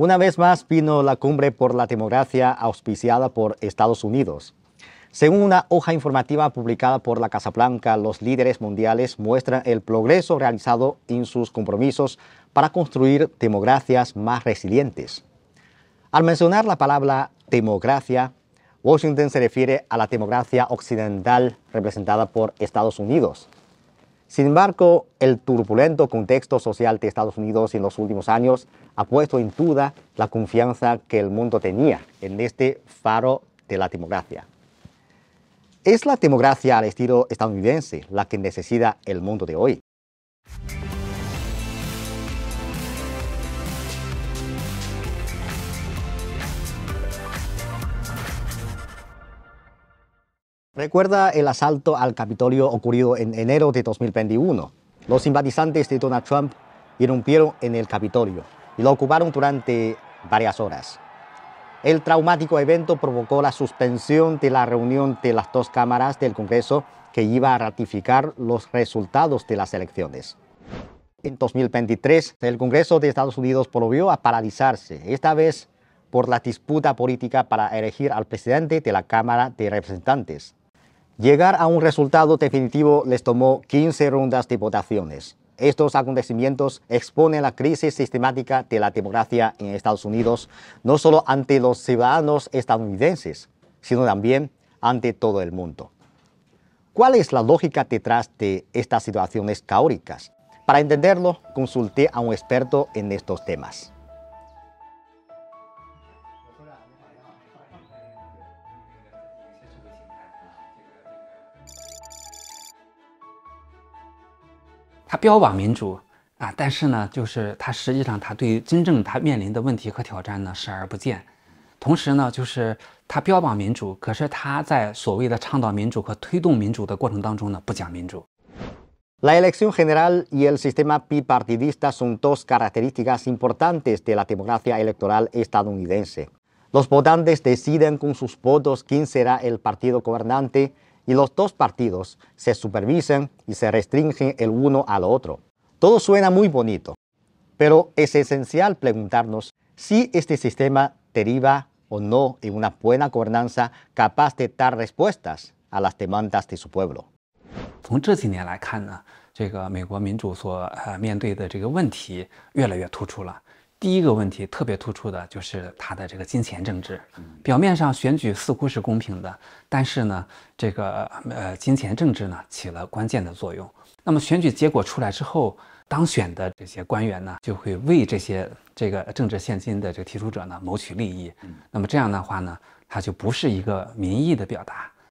Una vez más vino la cumbre por la democracia auspiciada por Estados Unidos. Según una hoja informativa publicada por la Casa Blanca, los líderes mundiales muestran el progreso realizado en sus compromisos para construir democracias más resilientes. Al mencionar la palabra democracia, Washington se refiere a la democracia occidental representada por Estados Unidos, sin embargo, el turbulento contexto social de Estados Unidos en los últimos años ha puesto en duda la confianza que el mundo tenía en este faro de la democracia. ¿Es la democracia al estilo estadounidense la que necesita el mundo de hoy? Recuerda el asalto al Capitolio ocurrido en enero de 2021. Los simpatizantes de Donald Trump irrumpieron en el Capitolio y lo ocuparon durante varias horas. El traumático evento provocó la suspensión de la reunión de las dos cámaras del Congreso que iba a ratificar los resultados de las elecciones. En 2023, el Congreso de Estados Unidos volvió a paralizarse, esta vez por la disputa política para elegir al presidente de la Cámara de Representantes. Llegar a un resultado definitivo les tomó 15 rondas de votaciones. Estos acontecimientos exponen la crisis sistemática de la democracia en Estados Unidos, no solo ante los ciudadanos estadounidenses, sino también ante todo el mundo. ¿Cuál es la lógica detrás de estas situaciones caóricas? Para entenderlo, consulté a un experto en estos temas. 他标榜民主啊，但是呢，就是他实际上他对真正他面临的问题和挑战呢视而不见。同时呢，就是他标榜民主，可是他在所谓的倡导民主和推动民主的过程当中呢不讲民主。La elección general y el sistema bipartidista son dos características importantes de la democracia electoral estadounidense. Los votantes deciden con sus votos quién será el partido gobernante. y los dos partidos se supervisan y se restringen el uno al otro. Todo suena muy bonito, pero es esencial preguntarnos si este sistema deriva o no en una buena gobernanza capaz de dar respuestas a las demandas de su pueblo. 第一个问题特别突出的就是他的这个金钱政治，表面上选举似乎是公平的，但是呢，这个呃金钱政治呢起了关键的作用。那么选举结果出来之后，当选的这些官员呢就会为这些这个政治现金的这个提出者呢谋取利益，那么这样的话呢，他就不是一个民意的表达。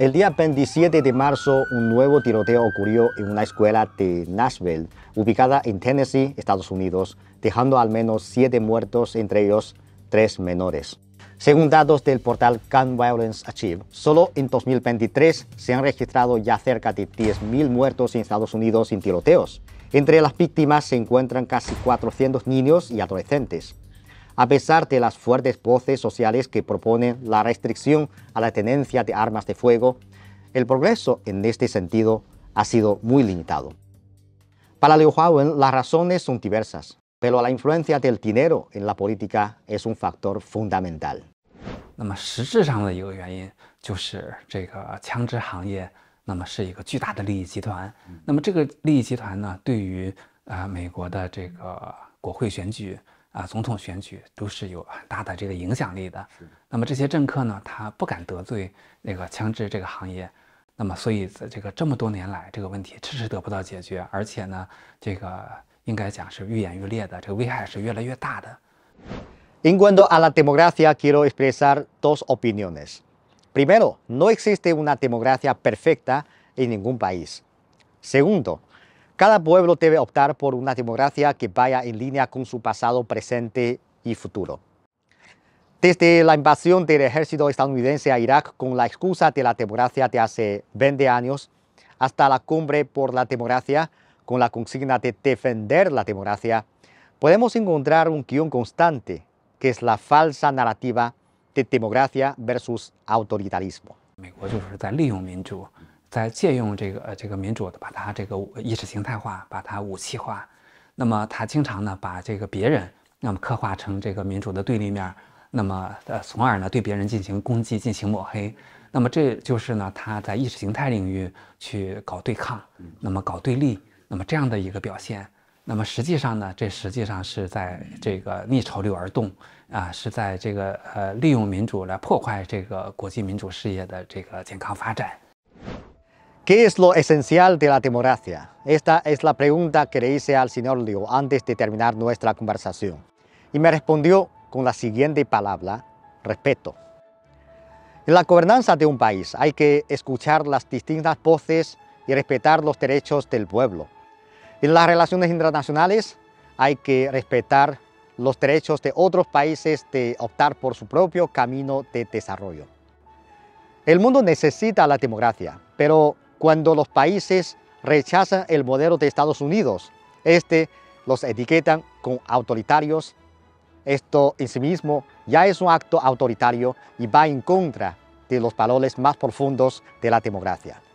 El día 27 de marzo, un nuevo tiroteo ocurrió en una escuela de Nashville, ubicada en Tennessee, Estados Unidos, dejando al menos siete muertos, entre ellos tres menores. Según datos del portal Gun Violence Achieve, solo en 2023 se han registrado ya cerca de 10.000 muertos en Estados Unidos en tiroteos. Entre las víctimas se encuentran casi 400 niños y adolescentes a pesar de las fuertes voces sociales que proponen la restricción a la tenencia de armas de fuego, el progreso en este sentido ha sido muy limitado. Para Liu Huawei, las razones son diversas, pero la influencia del dinero en la política es un factor fundamental. 啊，总统选举都是有很大的这个影响力的。那么这些政客呢，他不敢得罪那个枪支这个行业。那么所以在这个这么多年来这个问题迟迟得不到解决，而且呢，这个应该讲是愈演愈烈的，这个危害是越来越大的。En cuanto a la democracia quiero expresar dos opiniones. Primero, no existe una democracia perfecta en ningún país. Segundo, Cada pueblo debe optar por una democracia que vaya en línea con su pasado, presente y futuro. Desde la invasión del ejército estadounidense a Irak con la excusa de la democracia de hace 20 años, hasta la cumbre por la democracia con la consigna de defender la democracia, podemos encontrar un guión constante, que es la falsa narrativa de democracia versus autoritarismo. 在借用这个呃这个民主，把它这个意识形态化，把它武器化。那么他经常呢把这个别人那么刻画成这个民主的对立面，那么呃从而呢对别人进行攻击、进行抹黑。那么这就是呢他在意识形态领域去搞对抗，那么搞对立，那么这样的一个表现。那么实际上呢，这实际上是在这个逆潮流而动啊，是在这个呃利用民主来破坏这个国际民主事业的这个健康发展。¿Qué es lo esencial de la democracia? Esta es la pregunta que le hice al señor Liu antes de terminar nuestra conversación. Y me respondió con la siguiente palabra, respeto. En la gobernanza de un país hay que escuchar las distintas voces y respetar los derechos del pueblo. En las relaciones internacionales hay que respetar los derechos de otros países de optar por su propio camino de desarrollo. El mundo necesita la democracia, pero cuando los países rechazan el modelo de Estados Unidos. Este los etiquetan con autoritarios. Esto en sí mismo ya es un acto autoritario y va en contra de los valores más profundos de la democracia.